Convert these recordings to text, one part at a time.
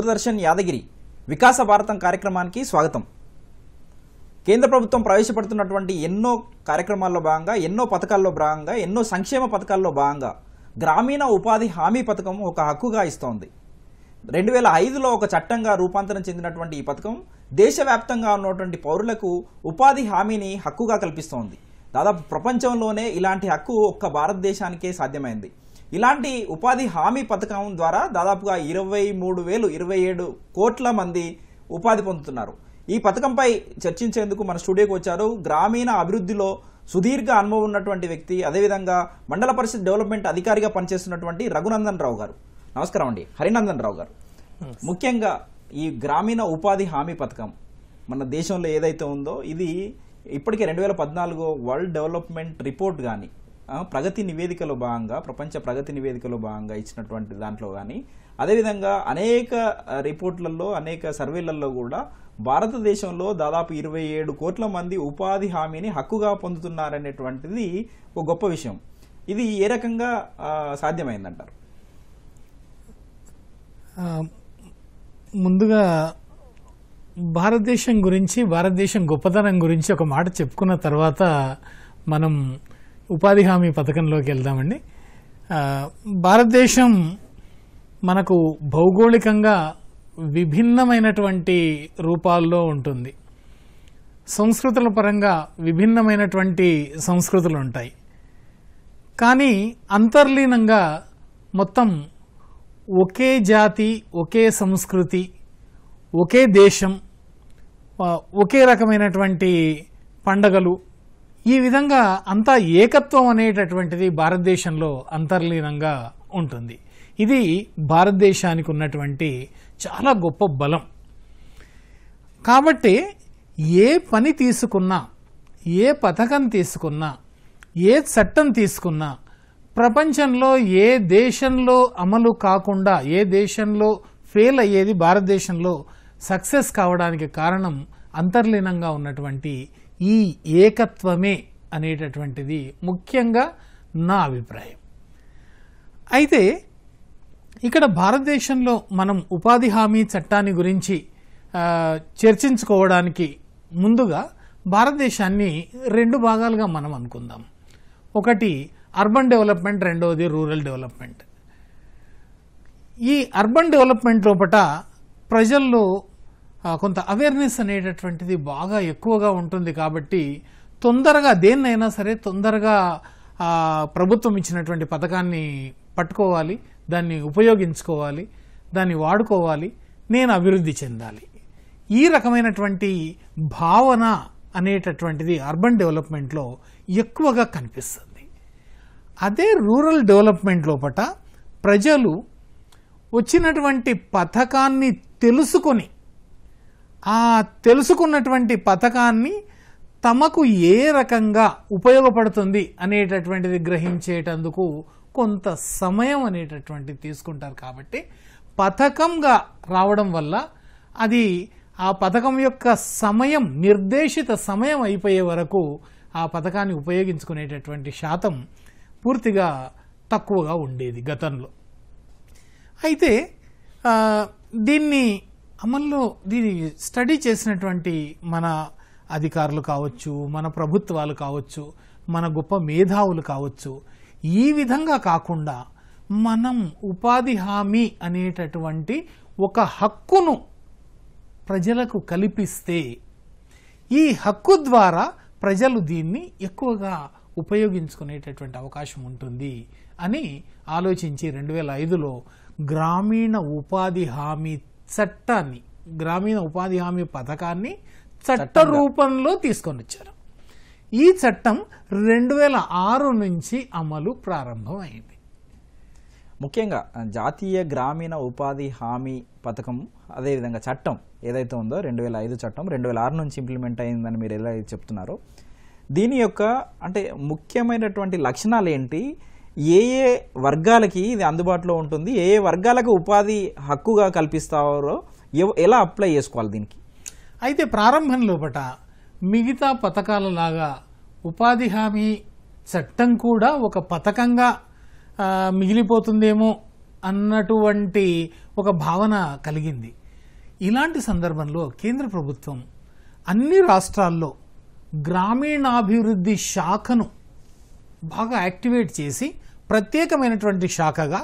దూరదర్శన్ యాదగిరి వికాస భారతం కార్యక్రమానికి స్వాగతం కేంద్ర ప్రభుత్వం ప్రవేశపెడుతున్నటువంటి ఎన్నో కార్యక్రమాల్లో భాగంగా ఎన్నో పథకాల్లో భాగంగా ఎన్నో సంక్షేమ పథకాల్లో భాగంగా గ్రామీణ ఉపాధి హామీ పథకం ఒక హక్కుగా ఇస్తోంది రెండు వేల ఐదులో ఒక చట్టంగా రూపాంతరం చెందినటువంటి ఈ పథకం దేశవ్యాప్తంగా ఉన్నటువంటి పౌరులకు ఉపాధి హామీని హక్కుగా కల్పిస్తోంది దాదాపు ప్రపంచంలోనే ఇలాంటి హక్కు ఒక్క భారతదేశానికే సాధ్యమైంది ఇలాంటి ఉపాధి హామీ పథకం ద్వారా దాదాపుగా ఇరవై మూడు వేలు ఇరవై ఏడు కోట్ల మంది ఉపాధి పొందుతున్నారు ఈ పథకంపై చర్చించేందుకు మన స్టూడియోకి వచ్చారు గ్రామీణ అభివృద్ధిలో సుదీర్ఘ అనుభవం ఉన్నటువంటి వ్యక్తి అదేవిధంగా మండల పరిషత్ డెవలప్మెంట్ అధికారిగా పనిచేస్తున్నటువంటి రఘునందన్ రావు గారు నమస్కారం అండి హరినందన్ రావు గారు ముఖ్యంగా ఈ గ్రామీణ ఉపాధి హామీ పథకం మన దేశంలో ఏదైతే ఉందో ఇది ఇప్పటికే రెండు వేల పద్నాలుగో వరల్డ్ డెవలప్మెంట్ రిపోర్ట్ కానీ ప్రగతి నివేదికలో భాగంగా ప్రపంచ ప్రగతి నివేదికలో భాగంగా ఇచ్చినటువంటి దాంట్లో కానీ అదేవిధంగా అనేక రిపోర్ట్లలో అనేక సర్వేలలో కూడా భారతదేశంలో దాదాపు ఇరవై ఏడు కోట్ల మంది ఉపాధి హామీని హక్కుగా పొందుతున్నారనేటువంటిది ఒక గొప్ప విషయం ఇది ఏ రకంగా సాధ్యమైందంటారు ముందుగా భారతదేశం గురించి భారతదేశం గొప్పతనం గురించి ఒక మాట చెప్పుకున్న తర్వాత మనం ఉపాధి హామీ పథకంలోకి వెళ్దామండి భారతదేశం మనకు భౌగోళికంగా విభిన్నమైనటువంటి రూపాల్లో ఉంటుంది సంస్కృతుల పరంగా విభిన్నమైనటువంటి సంస్కృతులు ఉంటాయి కానీ అంతర్లీనంగా మొత్తం ఒకే జాతి ఒకే సంస్కృతి ఒకే దేశం ఒకే రకమైనటువంటి పండగలు ఈ విధంగా అంతా ఏకత్వం అనేటటువంటిది భారతదేశంలో అంతర్లీనంగా ఉంటుంది ఇది భారతదేశానికి ఉన్నటువంటి చాలా గొప్ప బలం కాబట్టి ఏ పని తీసుకున్నా ఏ పథకం తీసుకున్నా ఏ చట్టం తీసుకున్నా ప్రపంచంలో ఏ దేశంలో అమలు కాకుండా ఏ దేశంలో ఫెయిల్ అయ్యేది భారతదేశంలో సక్సెస్ కావడానికి కారణం అంతర్లీనంగా ఉన్నటువంటి ఈ ఏకత్వమే అనేటటువంటిది ముఖ్యంగా నా అభిప్రాయం అయితే ఇక్కడ భారతదేశంలో మనం ఉపాధి హామీ చట్టాన్ని గురించి చర్చించుకోవడానికి ముందుగా భారతదేశాన్ని రెండు భాగాలుగా మనం అనుకుందాం ఒకటి అర్బన్ డెవలప్మెంట్ రెండవది రూరల్ డెవలప్మెంట్ ఈ అర్బన్ డెవలప్మెంట్ లోపల ప్రజల్లో కొంత అవేర్నెస్ అనేటటువంటిది బాగా ఎక్కువగా ఉంటుంది కాబట్టి తొందరగా దేన్నైనా సరే తొందరగా ప్రభుత్వం ఇచ్చినటువంటి పథకాన్ని పట్టుకోవాలి దాన్ని ఉపయోగించుకోవాలి దాన్ని వాడుకోవాలి నేను అభివృద్ధి చెందాలి ఈ రకమైనటువంటి భావన అనేటటువంటిది అర్బన్ డెవలప్మెంట్లో ఎక్కువగా కనిపిస్తుంది అదే రూరల్ డెవలప్మెంట్ లోపట ప్రజలు వచ్చినటువంటి పథకాన్ని తెలుసుకొని ఆ తెలుసుకున్నటువంటి పథకాన్ని తమకు ఏ రకంగా ఉపయోగపడుతుంది అనేటటువంటిది గ్రహించేటందుకు కొంత సమయం అనేటటువంటిది తీసుకుంటారు కాబట్టి పథకంగా రావడం వల్ల అది ఆ పథకం యొక్క సమయం నిర్దేశిత సమయం అయిపోయే వరకు ఆ పథకాన్ని ఉపయోగించుకునేటటువంటి శాతం పూర్తిగా తక్కువగా ఉండేది గతంలో అయితే దీన్ని అమల్లో దీని స్టడీ చేసినటువంటి మన అధికారులు కావచ్చు మన ప్రభుత్వాలు కావచ్చు మన గొప్ప మేధావులు కావచ్చు ఈ విధంగా కాకుండా మనం ఉపాధి హామీ అనేటటువంటి ఒక హక్కును ప్రజలకు కల్పిస్తే ఈ హక్కు ద్వారా ప్రజలు దీన్ని ఎక్కువగా ఉపయోగించుకునేటటువంటి అవకాశం ఉంటుంది అని ఆలోచించి రెండు వేల ఐదులో గ్రామీణ ఉపాధి హామీ చట్టాన్ని గ్రామీణ ఉపాధి హామీ పథకాన్ని చట్ట రూపంలో తీసుకొని వచ్చారు ఈ చట్టం రెండు వేల ఆరు నుంచి అమలు ప్రారంభమైంది ముఖ్యంగా జాతీయ గ్రామీణ ఉపాధి హామీ పథకం అదేవిధంగా చట్టం ఏదైతే ఉందో రెండు వేల ఐదు చట్టం రెండు వేల ఆరు నుంచి ఇంప్లిమెంట్ అయిందని మీరు ఎలా చెప్తున్నారో దీని యొక్క అంటే ముఖ్యమైనటువంటి లక్షణాలు ఏంటి ఏ ఏ వర్గాలకి ఇది అందుబాటులో ఉంటుంది ఏ ఏ వర్గాలకు ఉపాధి హక్కుగా కల్పిస్తారో ఎలా అప్లై చేసుకోవాలి దీనికి అయితే ప్రారంభంలో బట మిగతా పథకాలలాగా ఉపాధి హామీ చట్టం కూడా ఒక పథకంగా మిగిలిపోతుందేమో అన్నటువంటి ఒక భావన కలిగింది ఇలాంటి సందర్భంలో కేంద్ర ప్రభుత్వం అన్ని రాష్ట్రాల్లో గ్రామీణాభివృద్ధి శాఖను బాగా యాక్టివేట్ చేసి ప్రత్యేకమైనటువంటి శాఖగా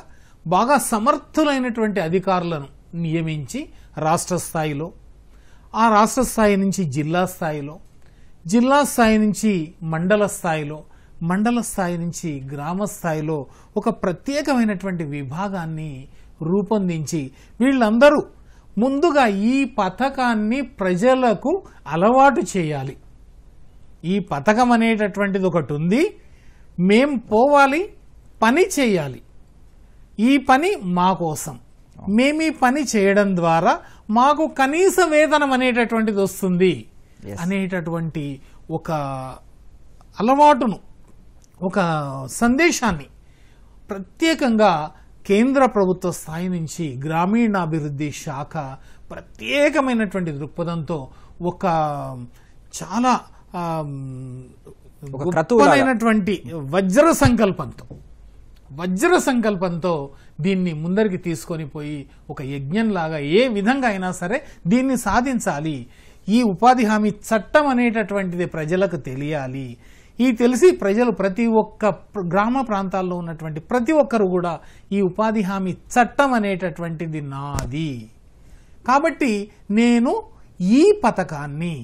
బాగా సమర్థులైనటువంటి అధికారులను నియమించి రాష్ట్ర స్థాయిలో ఆ రాష్ట్ర స్థాయి నుంచి జిల్లా స్థాయిలో జిల్లా స్థాయి నుంచి మండల స్థాయిలో మండల స్థాయి నుంచి గ్రామ స్థాయిలో ఒక ప్రత్యేకమైనటువంటి విభాగాన్ని రూపొందించి వీళ్ళందరూ ముందుగా ఈ పథకాన్ని ప్రజలకు అలవాటు చేయాలి ఈ పథకం అనేటటువంటిది ఒకటి ఉంది మేం పోవాలి పని చేయాలి ఈ పని మా కోసం మేము ఈ పని చేయడం ద్వారా మాకు కనీస వేతనం అనేటటువంటిది వస్తుంది అనేటటువంటి ఒక అలవాటును ఒక సందేశాన్ని ప్రత్యేకంగా కేంద్ర ప్రభుత్వ స్థాయి నుంచి గ్రామీణాభివృద్ధి శాఖ ప్రత్యేకమైనటువంటి దృక్పథంతో ఒక చాలా వజ్ర సంకల్పంతో వజ్ర సంకల్పంతో దీన్ని ముందరికి తీసుకొని పోయి ఒక యజ్ఞంలాగా ఏ విధంగా అయినా సరే దీన్ని సాధించాలి ఈ ఉపాధి హామీ చట్టం అనేటటువంటిది ప్రజలకు తెలియాలి ఈ తెలిసి ప్రజలు ప్రతి ఒక్క గ్రామ ప్రాంతాల్లో ఉన్నటువంటి ప్రతి ఒక్కరు కూడా ఈ ఉపాధి హామీ చట్టం అనేటటువంటిది నాది కాబట్టి నేను ఈ పథకాన్ని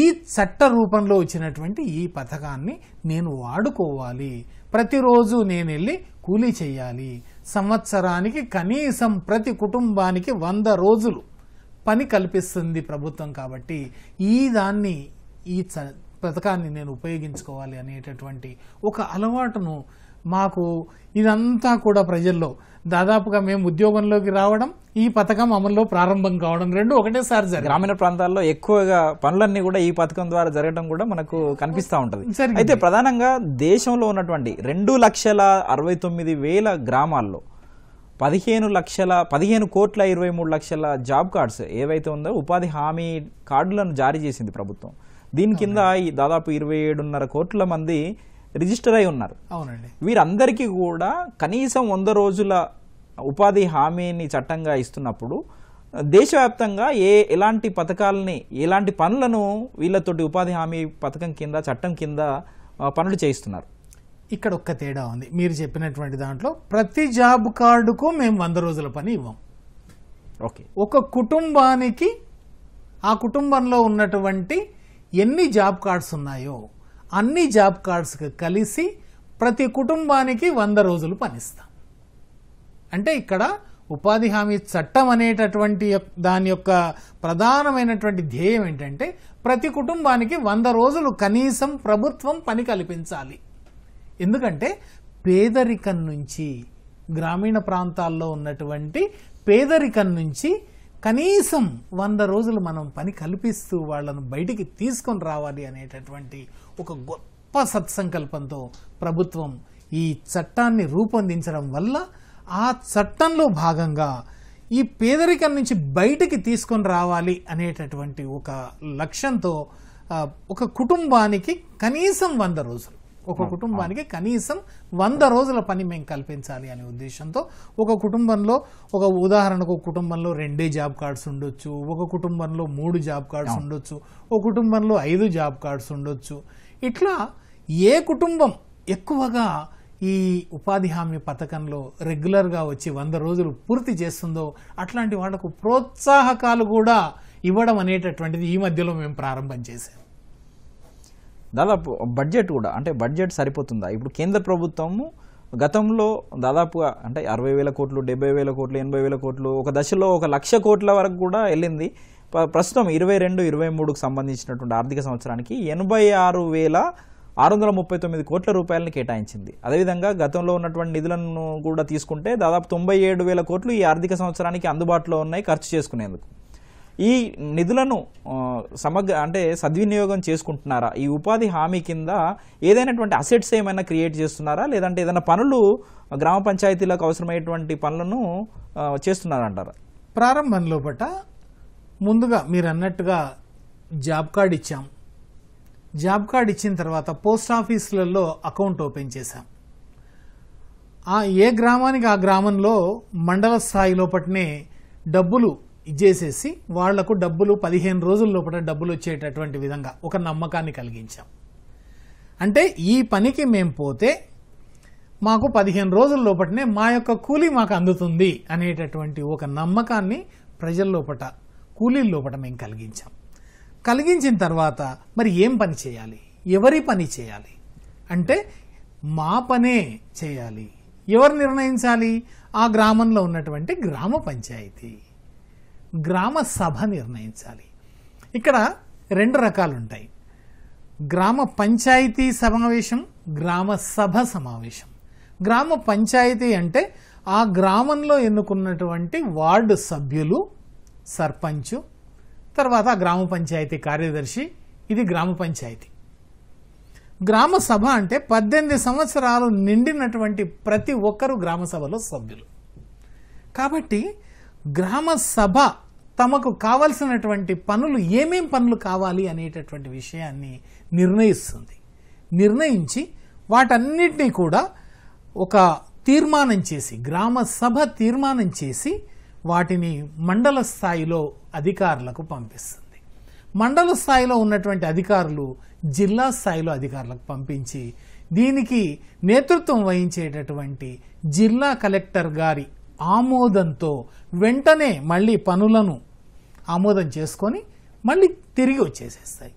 ఈ చట్ట రూపంలో వచ్చినటువంటి ఈ పథకాన్ని నేను వాడుకోవాలి ప్రతిరోజు నేను వెళ్ళి కూలీ చేయాలి సంవత్సరానికి కనీసం ప్రతి కుటుంబానికి వంద రోజులు పని కల్పిస్తుంది ప్రభుత్వం కాబట్టి ఈ దాన్ని ఈ పథకాన్ని నేను ఉపయోగించుకోవాలి అనేటటువంటి ఒక అలవాటును మాకు ఇదంతా కూడా ప్రజల్లో దాదాపుగా మేము ఉద్యోగంలోకి రావడం ఈ పథకం అమల్లో ప్రారంభం కావడం రెండు ఒకటేసారి జరిగింది గ్రామీణ ప్రాంతాల్లో ఎక్కువగా పనులన్నీ కూడా ఈ పథకం ద్వారా జరగడం కూడా మనకు కనిపిస్తూ ఉంటుంది అయితే ప్రధానంగా దేశంలో ఉన్నటువంటి రెండు లక్షల అరవై తొమ్మిది వేల గ్రామాల్లో పదిహేను లక్షల పదిహేను కోట్ల ఇరవై మూడు లక్షల జాబ్ కార్డ్స్ ఏవైతే ఉందో ఉపాధి హామీ కార్డులను జారీ చేసింది ప్రభుత్వం దీని కింద దాదాపు ఇరవై ఏడున్నర కోట్ల మంది రిజిస్టర్ అయి ఉన్నారు అవునండి వీరందరికీ కూడా కనీసం వంద రోజుల ఉపాధి హామీని చట్టంగా ఇస్తున్నప్పుడు దేశవ్యాప్తంగా ఏ ఎలాంటి పథకాలని ఎలాంటి పనులను వీళ్ళతోటి ఉపాధి హామీ పథకం కింద చట్టం కింద పనులు చేయిస్తున్నారు ఇక్కడ ఒక్క తేడా ఉంది మీరు చెప్పినటువంటి దాంట్లో ప్రతి జాబ్ కార్డుకు మేము వంద రోజుల పని ఇవ్వం ఓకే ఒక కుటుంబానికి ఆ కుటుంబంలో ఉన్నటువంటి ఎన్ని జాబ్ కార్డ్స్ ఉన్నాయో అన్ని జాబ్ కార్డ్స్కి కలిసి ప్రతి కుటుంబానికి వంద రోజులు పనిస్తాం అంటే ఇక్కడ ఉపాధి హామీ చట్టం అనేటటువంటి దాని యొక్క ప్రధానమైనటువంటి ధ్యేయం ఏంటంటే ప్రతి కుటుంబానికి వంద రోజులు కనీసం ప్రభుత్వం పని కల్పించాలి ఎందుకంటే పేదరికం నుంచి గ్రామీణ ప్రాంతాల్లో ఉన్నటువంటి పేదరికం నుంచి కనీసం వంద రోజులు మనం పని కల్పిస్తూ వాళ్ళను బయటికి తీసుకొని రావాలి అనేటటువంటి ఒక గొప్ప సత్సంకల్పంతో ప్రభుత్వం ఈ చట్టాన్ని రూపొందించడం వల్ల ఆ చట్టంలో భాగంగా ఈ పేదరికం నుంచి బయటికి తీసుకొని రావాలి అనేటటువంటి ఒక లక్ష్యంతో ఒక కుటుంబానికి కనీసం వంద రోజులు ఒక కుటుంబానికి కనీసం వంద రోజుల పని మేము కల్పించాలి అనే ఉద్దేశంతో ఒక కుటుంబంలో ఒక ఉదాహరణకు ఒక కుటుంబంలో రెండే జాబ్ కార్డ్స్ ఉండొచ్చు ఒక కుటుంబంలో మూడు జాబ్ కార్డ్స్ ఉండొచ్చు ఒక కుటుంబంలో ఐదు జాబ్ కార్డ్స్ ఉండొచ్చు ఇట్లా ఏ కుటుంబం ఎక్కువగా ఈ ఉపాధి హామీ పథకంలో రెగ్యులర్గా వచ్చి వంద రోజులు పూర్తి చేస్తుందో అట్లాంటి వాళ్లకు ప్రోత్సాహకాలు కూడా ఇవ్వడం అనేటటువంటిది ఈ మధ్యలో మేము ప్రారంభం చేసాం దాదాపు బడ్జెట్ కూడా అంటే బడ్జెట్ సరిపోతుందా ఇప్పుడు కేంద్ర ప్రభుత్వము గతంలో దాదాపుగా అంటే అరవై వేల కోట్లు డెబ్బై వేల కోట్లు ఎనభై వేల కోట్లు ఒక దశలో ఒక లక్ష కోట్ల వరకు కూడా వెళ్ళింది ప్రస్తుతం ఇరవై రెండు ఇరవై మూడుకు సంబంధించినటువంటి ఆర్థిక సంవత్సరానికి ఎనభై ఆరు వేల ఆరు వందల ముప్పై తొమ్మిది కోట్ల రూపాయలను కేటాయించింది అదేవిధంగా గతంలో ఉన్నటువంటి నిధులను కూడా తీసుకుంటే దాదాపు తొంభై ఏడు వేల కోట్లు ఈ ఆర్థిక సంవత్సరానికి అందుబాటులో ఉన్నాయి ఖర్చు చేసుకునేందుకు ఈ నిధులను సమగ్ర అంటే సద్వినియోగం చేసుకుంటున్నారా ఈ ఉపాధి హామీ కింద ఏదైనటువంటి అసెట్స్ ఏమైనా క్రియేట్ చేస్తున్నారా లేదంటే ఏదైనా పనులు గ్రామ పంచాయతీలకు అవసరమైనటువంటి పనులను చేస్తున్నారంటారా ప్రారంభంలో బట్ట ముందుగా మీరు అన్నట్టుగా జాబ్ కార్డ్ ఇచ్చాం జాబ్ కార్డ్ ఇచ్చిన తర్వాత పోస్ట్ ఆఫీసులలో అకౌంట్ ఓపెన్ చేశాం ఆ ఏ గ్రామానికి ఆ గ్రామంలో మండల స్థాయి లోపటనే డబ్బులు ఇచ్చేసేసి వాళ్లకు డబ్బులు పదిహేను రోజుల లోపల డబ్బులు వచ్చేటటువంటి విధంగా ఒక నమ్మకాన్ని కలిగించాం అంటే ఈ పనికి మేము పోతే మాకు పదిహేను రోజుల లోపటనే మా యొక్క కూలీ మాకు అందుతుంది అనేటటువంటి ఒక నమ్మకాన్ని ప్రజల్లోపట కూలీలు కూడా మేము కలిగించాం కలిగించిన తర్వాత మరి ఏం పని చేయాలి ఎవరి పని చేయాలి అంటే మా పనే చేయాలి ఎవరు నిర్ణయించాలి ఆ గ్రామంలో ఉన్నటువంటి గ్రామ పంచాయతీ గ్రామ సభ నిర్ణయించాలి ఇక్కడ రెండు రకాలు ఉంటాయి గ్రామ పంచాయతీ సమావేశం గ్రామ సభ సమావేశం గ్రామ పంచాయతీ అంటే ఆ గ్రామంలో ఎన్నుకున్నటువంటి వార్డు సభ్యులు సర్పంచ్ తర్వాత గ్రామ పంచాయతీ కార్యదర్శి ఇది గ్రామ పంచాయతీ గ్రామ సభ అంటే పద్దెనిమిది సంవత్సరాలు నిండినటువంటి ప్రతి ఒక్కరూ గ్రామ సభలో సభ్యులు కాబట్టి గ్రామ సభ తమకు కావలసినటువంటి పనులు ఏమేం పనులు కావాలి అనేటటువంటి విషయాన్ని నిర్ణయిస్తుంది నిర్ణయించి వాటన్నిటినీ కూడా ఒక తీర్మానం చేసి గ్రామ సభ తీర్మానం చేసి వాటిని మండల స్థాయిలో అధికారులకు పంపిస్తుంది మండల స్థాయిలో ఉన్నటువంటి అధికారులు జిల్లా స్థాయిలో అధికారులకు పంపించి దీనికి నేతృత్వం వహించేటటువంటి జిల్లా కలెక్టర్ గారి ఆమోదంతో వెంటనే మళ్ళీ పనులను ఆమోదం చేసుకొని మళ్ళీ తిరిగి వచ్చేసేస్తాయి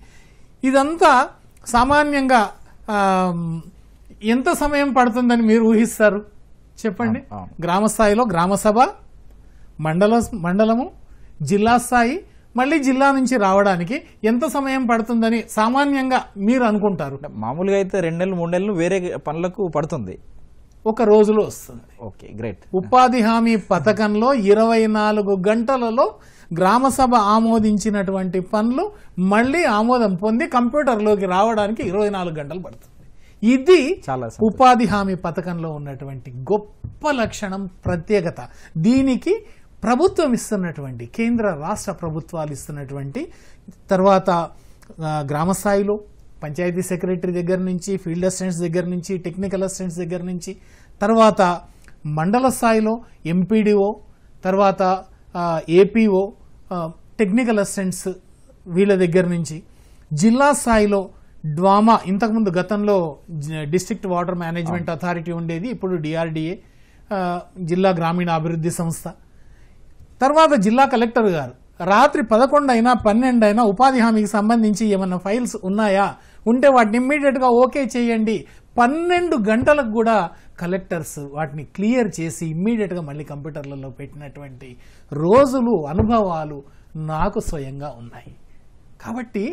ఇదంతా సామాన్యంగా ఎంత సమయం పడుతుందని మీరు ఊహిస్తారు చెప్పండి గ్రామస్థాయిలో గ్రామసభ మండల మండలము జిల్లా స్థాయి మళ్ళీ జిల్లా నుంచి రావడానికి ఎంత సమయం పడుతుందని సామాన్యంగా మీరు అనుకుంటారు మామూలుగా అయితే రెండు నెలలు మూడు నెలలు వేరే పనులకు పడుతుంది ఒక రోజులో వస్తుంది ఓకే గ్రేట్ ఉపాధి హామీ పథకంలో ఇరవై నాలుగు గంటలలో గ్రామ సభ ఆమోదించినటువంటి పనులు మళ్ళీ ఆమోదం పొంది కంప్యూటర్లోకి రావడానికి ఇరవై నాలుగు గంటలు పడుతుంది ఇది చాలా ఉపాధి హామీ పథకంలో ఉన్నటువంటి గొప్ప లక్షణం ప్రత్యేకత దీనికి ప్రభుత్వం ఇస్తున్నటువంటి కేంద్ర రాష్ట్ర ప్రభుత్వాలు ఇస్తున్నటువంటి తర్వాత గ్రామ స్థాయిలో పంచాయతీ సెక్రటరీ దగ్గర నుంచి ఫీల్డ్ అసిస్టెంట్స్ దగ్గర నుంచి టెక్నికల్ అసిస్టెంట్స్ దగ్గర నుంచి తర్వాత మండల స్థాయిలో ఎంపీడీఓ తర్వాత ఏపీఓ టెక్నికల్ అసిస్టెంట్స్ వీళ్ళ దగ్గర నుంచి జిల్లా స్థాయిలో డ్వామా ఇంతకుముందు గతంలో డిస్ట్రిక్ట్ వాటర్ మేనేజ్మెంట్ అథారిటీ ఉండేది ఇప్పుడు డిఆర్డిఏ జిల్లా గ్రామీణ అభివృద్ధి సంస్థ తర్వాత జిల్లా కలెక్టర్ గారు రాత్రి పదకొండు అయినా పన్నెండు అయినా ఉపాధి హామీకి సంబంధించి ఏమన్నా ఫైల్స్ ఉన్నాయా ఉంటే వాటిని ఇమ్మీడియట్గా ఓకే చేయండి పన్నెండు గంటలకు కూడా కలెక్టర్స్ వాటిని క్లియర్ చేసి ఇమ్మీడియట్గా మళ్ళీ కంప్యూటర్లలో పెట్టినటువంటి రోజులు అనుభవాలు నాకు స్వయంగా ఉన్నాయి కాబట్టి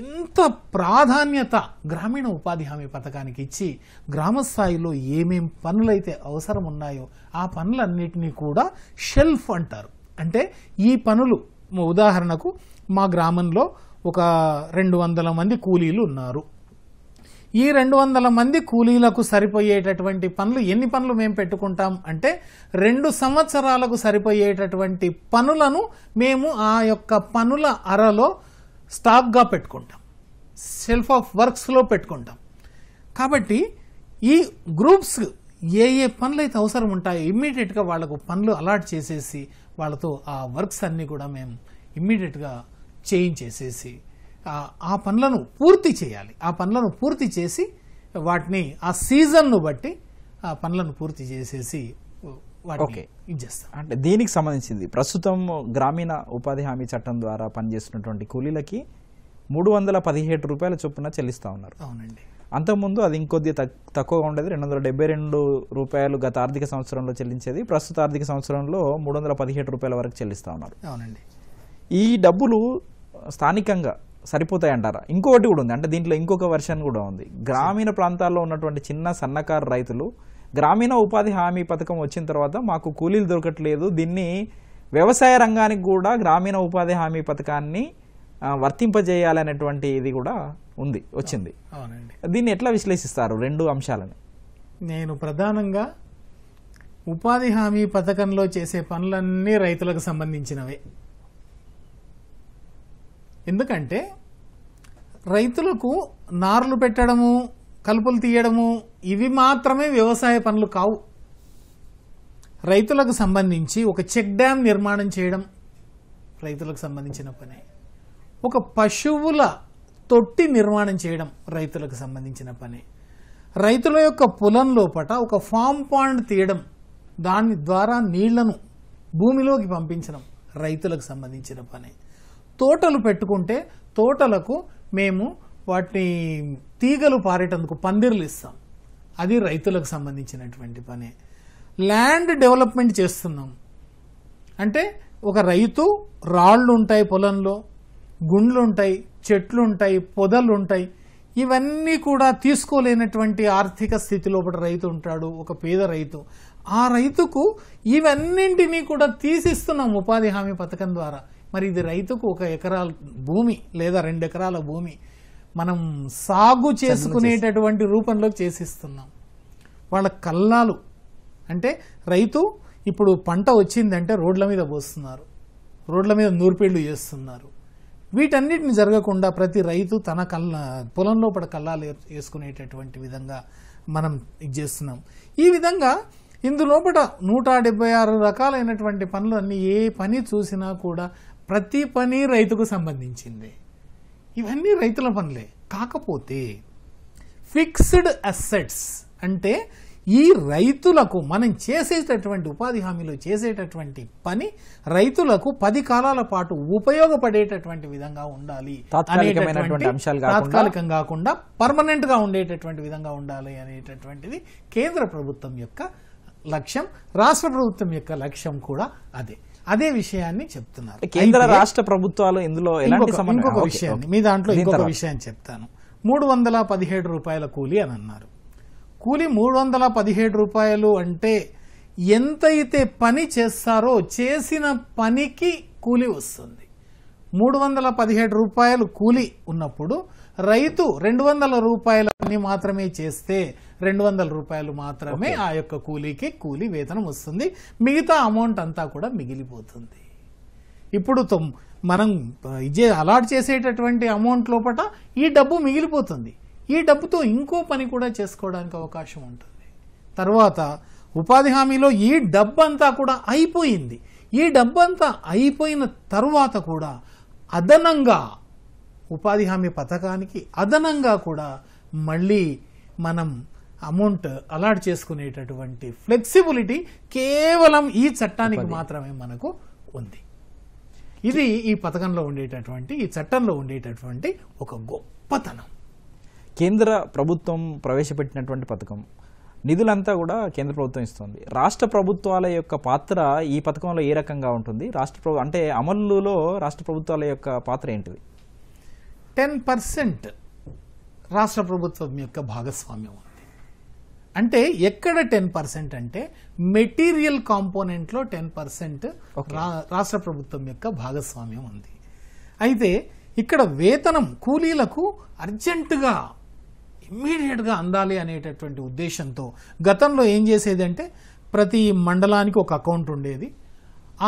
ఇంత ప్రాధాన్యత గ్రామీణ ఉపాధి హామీ పథకానికి ఇచ్చి గ్రామస్థాయిలో ఏమేం పనులైతే అవసరం ఉన్నాయో ఆ పనులన్నిటినీ కూడా షెల్ఫ్ అంటారు అంటే ఈ పనులు ఉదాహరణకు మా గ్రామంలో ఒక రెండు వందల మంది కూలీలు ఉన్నారు ఈ రెండు వందల మంది కూలీలకు సరిపోయేటటువంటి పనులు ఎన్ని పనులు మేము పెట్టుకుంటాం అంటే రెండు సంవత్సరాలకు సరిపోయేటటువంటి పనులను మేము ఆ యొక్క పనుల అరలో స్టాక్గా పెట్టుకుంటాం సెల్ఫ్ ఆఫ్ వర్క్స్లో పెట్టుకుంటాం కాబట్టి ఈ గ్రూప్స్ ఏ ఏ పనులు అయితే అవసరం ఉంటాయో ఇమ్మీడియట్గా వాళ్లకు పనులు అలాట్ చేసేసి వాళ్ళతో ఆ వర్క్స్ అన్నీ కూడా మేము ఇమ్మీడియట్గా చేయించేసేసి ఆ పనులను పూర్తి చేయాలి ఆ పనులను పూర్తి చేసి వాటిని ఆ సీజన్ను బట్టి ఆ పనులను పూర్తి చేసేసి ఓకే ఇచ్చేస్తాం అంటే దీనికి సంబంధించింది ప్రస్తుతం గ్రామీణ ఉపాధి హామీ చట్టం ద్వారా పనిచేస్తున్నటువంటి కూలీలకి మూడు వందల పదిహేడు రూపాయల చొప్పున చెల్లిస్తూ ఉన్నారు అవునండి అంతకుముందు అది ఇంకొద్ది తక్కువగా ఉండేది రెండు వందల డెబ్బై రెండు రూపాయలు గత ఆర్థిక సంవత్సరంలో చెల్లించేది ప్రస్తుత ఆర్థిక సంవత్సరంలో మూడు వందల పదిహేడు రూపాయల వరకు చెల్లిస్తూ ఉన్నారు అవునండి ఈ డబ్బులు స్థానికంగా సరిపోతాయంటారా ఇంకొకటి కూడా ఉంది అంటే దీంట్లో ఇంకొక వర్షన్ కూడా ఉంది గ్రామీణ ప్రాంతాల్లో ఉన్నటువంటి చిన్న సన్నకారు రైతులు గ్రామీణ ఉపాధి హామీ పథకం వచ్చిన తర్వాత మాకు కూలీలు దొరకట్లేదు దీన్ని వ్యవసాయ రంగానికి కూడా గ్రామీణ ఉపాధి హామీ పథకాన్ని వర్తింపజేయాలనేటువంటి ఇది కూడా ఉంది వచ్చింది దీన్ని ఎట్లా విశ్లేషిస్తారు రెండు అంశాలని నేను ప్రధానంగా ఉపాధి హామీ పథకంలో చేసే పనులన్నీ రైతులకు సంబంధించినవే ఎందుకంటే రైతులకు నార్లు పెట్టడము కలుపులు తీయడము ఇవి మాత్రమే వ్యవసాయ పనులు కావు రైతులకు సంబంధించి ఒక చెక్ డ్యామ్ నిర్మాణం చేయడం రైతులకు సంబంధించిన పనే ఒక పశువుల తొట్టి నిర్మాణం చేయడం రైతులకు సంబంధించిన పని రైతుల యొక్క పొలం లోపల ఒక ఫామ్ పాండ్ తీయడం దాని ద్వారా నీళ్లను భూమిలోకి పంపించడం రైతులకు సంబంధించిన పని తోటలు పెట్టుకుంటే తోటలకు మేము వాటిని తీగలు పారేటందుకు పందిర్లు ఇస్తాం అది రైతులకు సంబంధించినటువంటి పని ల్యాండ్ డెవలప్మెంట్ చేస్తున్నాం అంటే ఒక రైతు రాళ్ళు ఉంటాయి పొలంలో గుండ్లుంటాయి చెట్లుంటాయి పొదలుంటాయి ఇవన్నీ కూడా తీసుకోలేనటువంటి ఆర్థిక స్థితిలో ఒకటి రైతు ఉంటాడు ఒక పేద రైతు ఆ రైతుకు ఇవన్నింటినీ కూడా తీసిస్తున్నాం ఉపాధి హామీ పథకం ద్వారా మరి ఇది రైతుకు ఒక ఎకరాల భూమి లేదా రెండు ఎకరాల భూమి మనం సాగు చేసుకునేటటువంటి రూపంలో చేసిస్తున్నాం వాళ్ళ కల్లాలు అంటే రైతు ఇప్పుడు పంట వచ్చిందంటే రోడ్ల మీద పోస్తున్నారు రోడ్ల మీద నూర్పీళ్లు చేస్తున్నారు వీటన్నిటిని జరగకుండా ప్రతి రైతు తన కళ్ళ పొలంలో పడ కళ్ళాలు వేసుకునేటటువంటి విధంగా మనం ఇది చేస్తున్నాం ఈ విధంగా ఇందులోపట నూట డెబ్బై ఆరు రకాలైనటువంటి పనులు అన్నీ ఏ పని చూసినా కూడా ప్రతి పని రైతుకు సంబంధించింది ఇవన్నీ రైతుల పనులే కాకపోతే ఫిక్స్డ్ అసెట్స్ అంటే ఈ రైతులకు మనం చేసేటటువంటి ఉపాధి హామీలో చేసేటటువంటి పని రైతులకు పది కాలాల పాటు ఉపయోగపడేటటువంటి విధంగా ఉండాలి తాత్కాలికం కాకుండా పర్మనెంట్ గా ఉండేటటువంటి విధంగా ఉండాలి అనేటటువంటిది కేంద్ర ప్రభుత్వం యొక్క లక్ష్యం రాష్ట్ర ప్రభుత్వం యొక్క లక్ష్యం కూడా అదే అదే విషయాన్ని చెప్తున్నారు కేంద్ర రాష్ట్ర ప్రభుత్వాలు ఇందులో ఇంకొక విషయాన్ని మీ దాంట్లో ఇంకొక విషయాన్ని చెప్తాను మూడు వందల పదిహేడు రూపాయల కూలీ అని అన్నారు కూలి మూడు వందల పదిహేడు రూపాయలు అంటే ఎంతైతే పని చేస్తారో చేసిన పనికి కూలి వస్తుంది మూడు వందల పదిహేడు రూపాయలు కూలి ఉన్నప్పుడు రైతు రెండు వందల రూపాయల పని మాత్రమే చేస్తే రెండు వందల రూపాయలు మాత్రమే ఆ యొక్క కూలీకి కూలి వేతనం వస్తుంది మిగతా అమౌంట్ అంతా కూడా మిగిలిపోతుంది ఇప్పుడు మనం ఇదే అలాట్ చేసేటటువంటి అమౌంట్ లోపల ఈ డబ్బు మిగిలిపోతుంది ఈ డబ్బుతో ఇంకో పని కూడా చేసుకోవడానికి అవకాశం ఉంటుంది తర్వాత ఉపాధి హామీలో ఈ డబ్బంతా కూడా అయిపోయింది ఈ డబ్బంతా అయిపోయిన తర్వాత కూడా అదనంగా ఉపాధి హామీ పథకానికి అదనంగా కూడా మళ్ళీ మనం అమౌంట్ అలాట్ చేసుకునేటటువంటి ఫ్లెక్సిబిలిటీ కేవలం ఈ చట్టానికి మాత్రమే మనకు ఉంది ఇది ఈ పథకంలో ఉండేటటువంటి ఈ చట్టంలో ఉండేటటువంటి ఒక గొప్పతనం కేంద్ర ప్రభుత్వం ప్రవేశపెట్టినటువంటి పథకం నిధులంతా కూడా కేంద్ర ప్రభుత్వం ఇస్తుంది రాష్ట్ర ప్రభుత్వాల యొక్క పాత్ర ఈ పథకంలో ఏ రకంగా ఉంటుంది రాష్ట్ర ప్రభు అంటే అమలులో రాష్ట్ర ప్రభుత్వాల యొక్క పాత్ర ఏంటిది టెన్ పర్సెంట్ రాష్ట్ర ప్రభుత్వం యొక్క భాగస్వామ్యం ఉంది అంటే ఎక్కడ టెన్ పర్సెంట్ అంటే మెటీరియల్ కాంపోనెంట్లో టెన్ పర్సెంట్ రాష్ట్ర ప్రభుత్వం యొక్క భాగస్వామ్యం ఉంది అయితే ఇక్కడ వేతనం కూలీలకు అర్జెంటుగా ఇమ్మీడియట్గా అందాలి అనేటటువంటి ఉద్దేశంతో గతంలో ఏం చేసేదంటే ప్రతి మండలానికి ఒక అకౌంట్ ఉండేది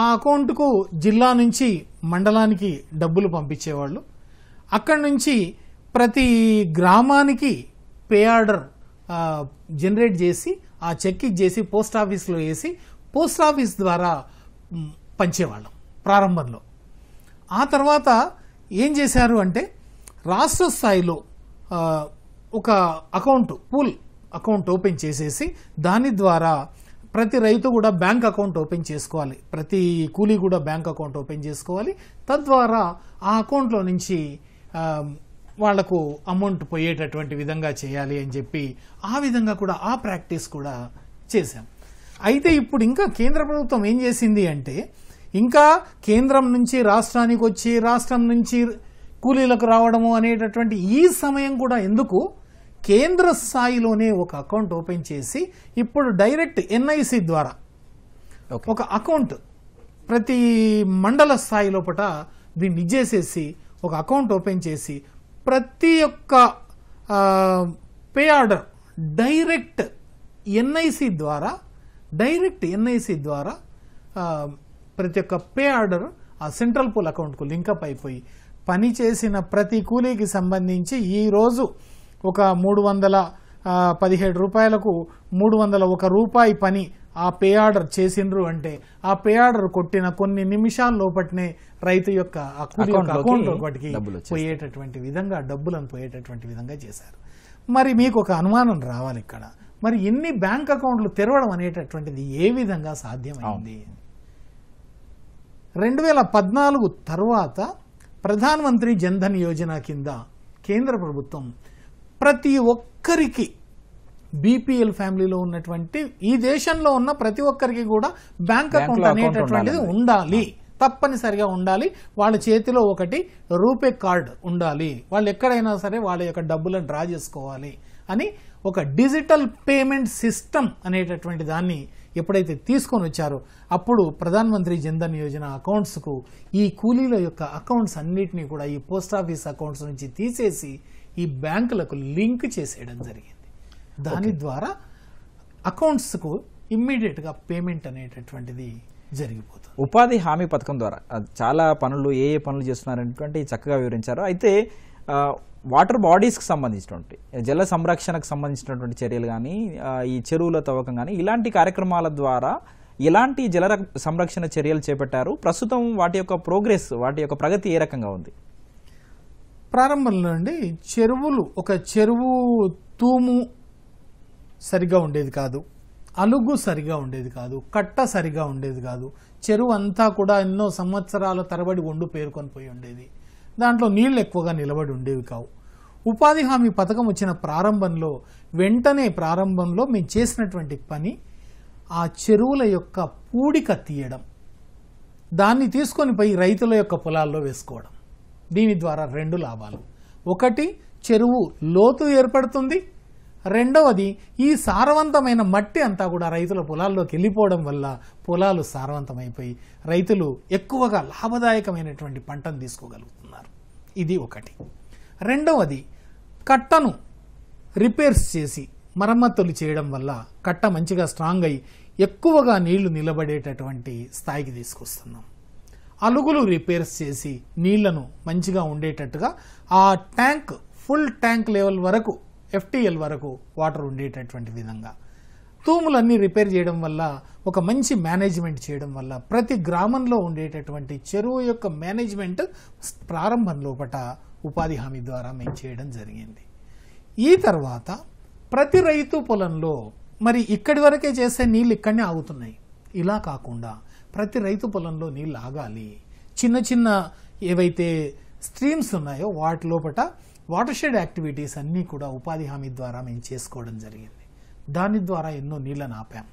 ఆ అకౌంట్కు జిల్లా నుంచి మండలానికి డబ్బులు పంపించేవాళ్ళు అక్కడి నుంచి ప్రతి గ్రామానికి పే ఆర్డర్ జనరేట్ చేసి ఆ చెక్ ఇచ్చేసి పోస్ట్ ఆఫీస్లో వేసి పోస్ట్ ఆఫీస్ ద్వారా పంచేవాళ్ళం ప్రారంభంలో ఆ తర్వాత ఏం చేశారు అంటే రాష్ట్ర స్థాయిలో ఒక అకౌంట్ పూల్ అకౌంట్ ఓపెన్ చేసేసి దాని ద్వారా ప్రతి రైతు కూడా బ్యాంక్ అకౌంట్ ఓపెన్ చేసుకోవాలి ప్రతి కూలీ కూడా బ్యాంక్ అకౌంట్ ఓపెన్ చేసుకోవాలి తద్వారా ఆ అకౌంట్లో నుంచి వాళ్లకు అమౌంట్ పోయేటటువంటి విధంగా చేయాలి అని చెప్పి ఆ విధంగా కూడా ఆ ప్రాక్టీస్ కూడా చేశాం అయితే ఇప్పుడు ఇంకా కేంద్ర ప్రభుత్వం ఏం చేసింది అంటే ఇంకా కేంద్రం నుంచి రాష్ట్రానికి వచ్చి రాష్ట్రం నుంచి కూలీలకు రావడము అనేటటువంటి ఈ సమయం కూడా ఎందుకు కేంద్ర స్థాయిలోనే ఒక అకౌంట్ ఓపెన్ చేసి ఇప్పుడు డైరెక్ట్ ఎన్ఐసి ద్వారా ఒక అకౌంట్ ప్రతి మండల స్థాయి లోపల దీన్ని ఇచ్చేసేసి ఒక అకౌంట్ ఓపెన్ చేసి ప్రతి ఒక్క పే ఆర్డర్ డైరెక్ట్ ఎన్ఐసి ద్వారా డైరెక్ట్ ఎన్ఐసి ద్వారా ప్రతి ఒక్క పే ఆర్డర్ ఆ సెంట్రల్ పూల్ అకౌంట్కు లింకప్ అయిపోయి పని చేసిన ప్రతి కూలీకి సంబంధించి ఈరోజు ఒక మూడు వందల పదిహేడు రూపాయలకు మూడు వందల ఒక రూపాయి పని ఆ పే ఆర్డర్ చేసిండ్రు అంటే ఆ పే ఆర్డర్ కొట్టిన కొన్ని నిమిషాల లోపట్నే రైతు యొక్క అకౌంట్ ఒకటికి పోయేటటువంటి విధంగా డబ్బులను పోయేటటువంటి విధంగా చేశారు మరి మీకు ఒక అనుమానం రావాలి ఇక్కడ మరి ఇన్ని బ్యాంక్ అకౌంట్లు తెరవడం అనేటటువంటిది ఏ విధంగా సాధ్యమైంది రెండు వేల పద్నాలుగు తర్వాత ప్రధానమంత్రి జన్ధన్ యోజన కింద కేంద్ర ప్రభుత్వం ప్రతి ఒక్కరికి బీపీఎల్ ఫ్యామిలీలో ఉన్నటువంటి ఈ దేశంలో ఉన్న ప్రతి ఒక్కరికి కూడా బ్యాంక్ అకౌంట్ అనేటటువంటిది ఉండాలి తప్పనిసరిగా ఉండాలి వాళ్ళ చేతిలో ఒకటి రూపే కార్డ్ ఉండాలి వాళ్ళు ఎక్కడైనా సరే వాళ్ళ యొక్క డబ్బులను డ్రా చేసుకోవాలి అని ఒక డిజిటల్ పేమెంట్ సిస్టమ్ అనేటటువంటి దాన్ని ఎప్పుడైతే తీసుకొని వచ్చారో అప్పుడు ప్రధానమంత్రి జన్ధన్ యోజన అకౌంట్స్కు ఈ కూలీల యొక్క అకౌంట్స్ అన్నిటినీ కూడా ఈ పోస్ట్ ఆఫీస్ అకౌంట్స్ నుంచి తీసేసి ఈ బ్యాంకులకు లింక్ చేసేయడం జరిగింది దాని ద్వారా అకౌంట్స్కు ఇమ్మీడియట్గా పేమెంట్ అనేటటువంటిది జరిగిపోతుంది ఉపాధి హామీ పథకం ద్వారా చాలా పనులు ఏ ఏ పనులు చేస్తున్నారనేటువంటి చక్కగా వివరించారు అయితే వాటర్ బాడీస్కి సంబంధించినటువంటి జల సంరక్షణకు సంబంధించినటువంటి చర్యలు కానీ ఈ చెరువుల తవ్వకం కానీ ఇలాంటి కార్యక్రమాల ద్వారా ఇలాంటి జల సంరక్షణ చర్యలు చేపట్టారు ప్రస్తుతం వాటి యొక్క ప్రోగ్రెస్ వాటి యొక్క ప్రగతి ఏ రకంగా ఉంది ప్రారంభంలో అండి చెరువులు ఒక చెరువు తూము సరిగా ఉండేది కాదు అలుగు సరిగా ఉండేది కాదు కట్ట సరిగా ఉండేది కాదు చెరువు అంతా కూడా ఎన్నో సంవత్సరాల తరబడి ఒండు పోయి ఉండేది దాంట్లో నీళ్లు ఎక్కువగా నిలబడి ఉండేవి కావు ఉపాధి హామీ పథకం వచ్చిన ప్రారంభంలో వెంటనే ప్రారంభంలో మేము చేసినటువంటి పని ఆ చెరువుల యొక్క పూడిక తీయడం దాన్ని తీసుకొని పోయి రైతుల యొక్క పొలాల్లో వేసుకోవడం దీని ద్వారా రెండు లాభాలు ఒకటి చెరువు లోతు ఏర్పడుతుంది రెండవది ఈ సారవంతమైన మట్టి అంతా కూడా రైతుల పొలాల్లోకి వెళ్ళిపోవడం వల్ల పొలాలు సారవంతమైపోయి రైతులు ఎక్కువగా లాభదాయకమైనటువంటి పంటను తీసుకోగలుగుతున్నారు ఇది ఒకటి రెండవది కట్టను రిపేర్స్ చేసి మరమ్మతులు చేయడం వల్ల కట్ట మంచిగా స్ట్రాంగ్ అయి ఎక్కువగా నీళ్లు నిలబడేటటువంటి స్థాయికి తీసుకొస్తున్నాం అలుగులు రిపేర్స్ చేసి నీళ్లను మంచిగా ఉండేటట్టుగా ఆ ట్యాంక్ ఫుల్ ట్యాంక్ లెవెల్ వరకు ఎఫ్టీఎల్ వరకు వాటర్ ఉండేటటువంటి విధంగా తూములన్నీ రిపేర్ చేయడం వల్ల ఒక మంచి మేనేజ్మెంట్ చేయడం వల్ల ప్రతి గ్రామంలో ఉండేటటువంటి చెరువు యొక్క మేనేజ్మెంట్ ప్రారంభం లోపల ఉపాధి హామీ ద్వారా మేము చేయడం జరిగింది ఈ తర్వాత ప్రతి రైతు పొలంలో మరి ఇక్కడి వరకే చేసే నీళ్ళు ఇక్కడనే ఆగుతున్నాయి ఇలా కాకుండా ప్రతి రైతు పొలంలో నీళ్ళు ఆగాలి చిన్న చిన్న ఏవైతే స్ట్రీమ్స్ ఉన్నాయో వాటి లోపల వాటర్ షెడ్ యాక్టివిటీస్ అన్నీ కూడా ఉపాధి హామీ ద్వారా మేము చేసుకోవడం జరిగింది దాని ద్వారా ఎన్నో నీళ్ళను ఆపాం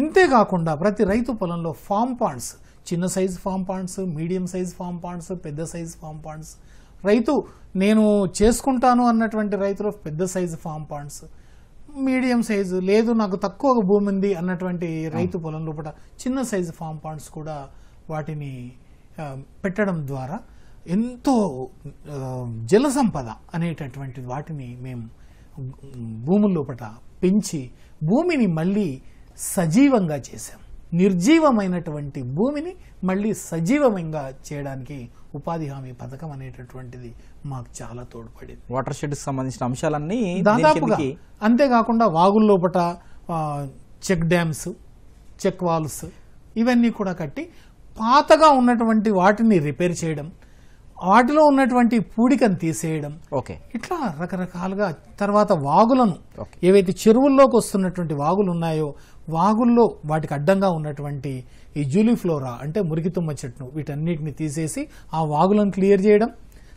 ఇంతేకాకుండా ప్రతి రైతు పొలంలో ఫామ్ పాండ్స్ చిన్న size farm ponds medium size farm ponds పెద్ద సైజు ఫామ్ పాండ్స్ రైతు నేను చేసుకుంటాను అన్నటువంటి రైతులు పెద్ద size farm ponds medium size లేదు నాకు తక్కువ భూమి ఉంది అన్నటువంటి రైతు పొలం లోపల చిన్న సైజు ఫామ్ పాండ్స్ కూడా వాటిని పెట్టడం ద్వారా ఎంతో జల సంపద అనేటటువంటి వాటిని మేము భూముల లోపల పెంచి భూమిని మళ్ళీ సజీవంగా చేశాం నిర్జీవమైనటువంటి భూమిని మళ్ళీ సజీవంగా చేయడానికి ఉపాధి హామీ పథకం అనేటటువంటిది మాకు చాలా తోడ్పడింది వాటర్ షెడ్ సంబంధించిన అంశాలన్నీ దాదాపుగా అంతేకాకుండా లోపల చెక్ డ్యామ్స్ చెక్ వాల్స్ ఇవన్నీ కూడా కట్టి పాతగా ఉన్నటువంటి వాటిని రిపేర్ చేయడం వాటిలో ఉన్నటువంటి పూడికను తీసేయడం ఓకే ఇట్లా రకరకాలుగా తర్వాత వాగులను ఏవైతే చెరువుల్లోకి వస్తున్నటువంటి వాగులు ఉన్నాయో వాగుల్లో వాటికి అడ్డంగా ఉన్నటువంటి ఈ జూలిఫ్లోరా అంటే మురికితుమ్మ చెట్ను వీటన్నిటిని తీసేసి ఆ వాగులను క్లియర్ చేయడం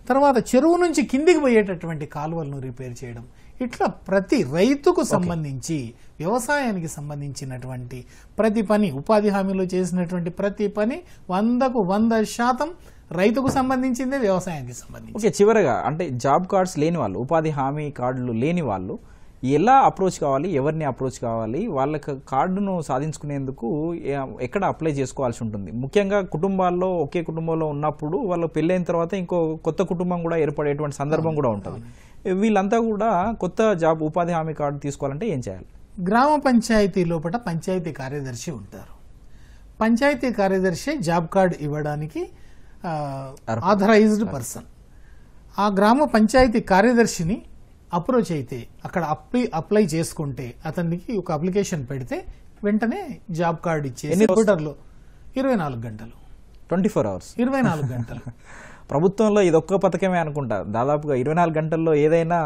తర్వాత చెరువు నుంచి కిందికి పోయేటటువంటి కాలువలను రిపేర్ చేయడం ఇట్లా ప్రతి రైతుకు సంబంధించి వ్యవసాయానికి సంబంధించినటువంటి ప్రతి పని ఉపాధి హామీలో చేసినటువంటి ప్రతి పని వందకు వంద శాతం రైతుకు సంబంధించిందే వ్యవసాయానికి సంబంధించి ఓకే చివరగా అంటే జాబ్ కార్డ్స్ లేని వాళ్ళు ఉపాధి హామీ కార్డులు లేని వాళ్ళు ఎలా అప్రోచ్ కావాలి ఎవరిని అప్రోచ్ కావాలి వాళ్ళకి కార్డును సాధించుకునేందుకు ఎక్కడ అప్లై చేసుకోవాల్సి ఉంటుంది ముఖ్యంగా కుటుంబాల్లో ఒకే కుటుంబంలో ఉన్నప్పుడు వాళ్ళు పెళ్ళైన తర్వాత ఇంకో కొత్త కుటుంబం కూడా ఏర్పడేటువంటి సందర్భం కూడా ఉంటుంది వీళ్ళంతా కూడా కొత్త జాబ్ ఉపాధి హామీ కార్డు తీసుకోవాలంటే ఏం చేయాలి గ్రామ పంచాయతీ లోపల పంచాయతీ కార్యదర్శి ఉంటారు పంచాయతీ కార్యదర్శి జాబ్ కార్డు ఇవ్వడానికి ఆథరైజ్డ్ పర్సన్ ఆ గ్రామ పంచాయతీ కార్యదర్శిని అప్రోచ్ అయితే అక్కడ అప్లై అప్లై చేసుకుంటే అతనికి ఒక అప్లికేషన్ పెడితే వెంటనే జాబ్ కార్డు ఇచ్చే కంప్యూటర్లో ఇరవై నాలుగు గంటలు ట్వంటీ ఫోర్ అవర్స్ ఇరవై నాలుగు గంటలు ప్రభుత్వంలో ఇది ఒక్క పథకమే అనుకుంటా దాదాపుగా ఇరవై నాలుగు గంటల్లో ఏదైనా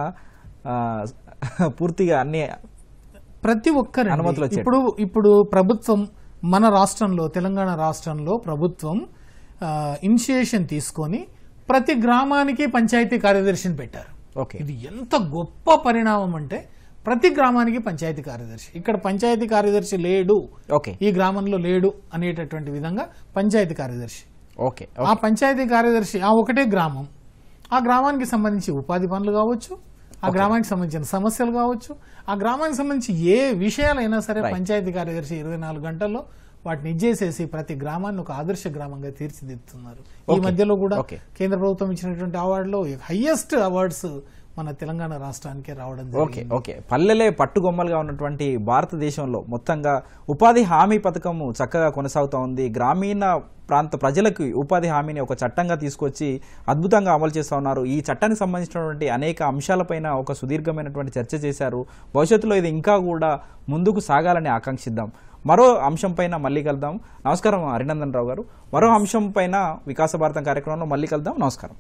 పూర్తిగా అన్ని ప్రతి ఒక్కరి అనుమతులు ఇప్పుడు ఇప్పుడు ప్రభుత్వం మన రాష్ట్రంలో తెలంగాణ రాష్ట్రంలో ప్రభుత్వం ఇనిషియేషన్ తీసుకొని ప్రతి గ్రామానికి పంచాయతీ కార్యదర్శిని పెట్టారు ఇది ఎంత గొప్ప పరిణామం అంటే ప్రతి గ్రామానికి పంచాయతీ కార్యదర్శి ఇక్కడ పంచాయతీ కార్యదర్శి లేడు ఓకే ఈ గ్రామంలో లేడు అనేటటువంటి విధంగా పంచాయతీ కార్యదర్శి ఓకే ఆ పంచాయతీ కార్యదర్శి ఆ ఒకటే గ్రామం ఆ గ్రామానికి సంబంధించి ఉపాధి పనులు కావచ్చు ఆ గ్రామానికి సంబంధించిన సమస్యలు కావచ్చు ఆ గ్రామానికి సంబంధించి ఏ విషయాలైనా సరే పంచాయతీ కార్యదర్శి ఇరవై నాలుగు గంటల్లో వాటిని ఇచ్చేసేసి ప్రతి గ్రామాన్ని ఒక ఆదర్శ గ్రామంగా తీర్చిదిద్దుతున్నారు ఈ మధ్యలో కూడా కేంద్ర ప్రభుత్వం ఇచ్చినటువంటి అవార్డులో హైయెస్ట్ అవార్డ్స్ మన తెలంగాణ రాష్ట్రానికే రావడం ఓకే ఓకే పల్లెలే పట్టుగొమ్మలుగా ఉన్నటువంటి భారతదేశంలో మొత్తంగా ఉపాధి హామీ పథకము చక్కగా కొనసాగుతూ ఉంది గ్రామీణ ప్రాంత ప్రజలకు ఉపాధి హామీని ఒక చట్టంగా తీసుకొచ్చి అద్భుతంగా అమలు చేస్తూ ఉన్నారు ఈ చట్టానికి సంబంధించినటువంటి అనేక అంశాలపైన ఒక సుదీర్ఘమైనటువంటి చర్చ చేశారు భవిష్యత్తులో ఇది ఇంకా కూడా ముందుకు సాగాలని ఆకాంక్షిద్దాం మరో అంశం పైన మళ్ళీ కలుద్దాం నమస్కారం అభినందన్ రావు గారు మరో అంశం పైన వికాస భారతం కార్యక్రమంలో మళ్ళీ కలుద్దాం నమస్కారం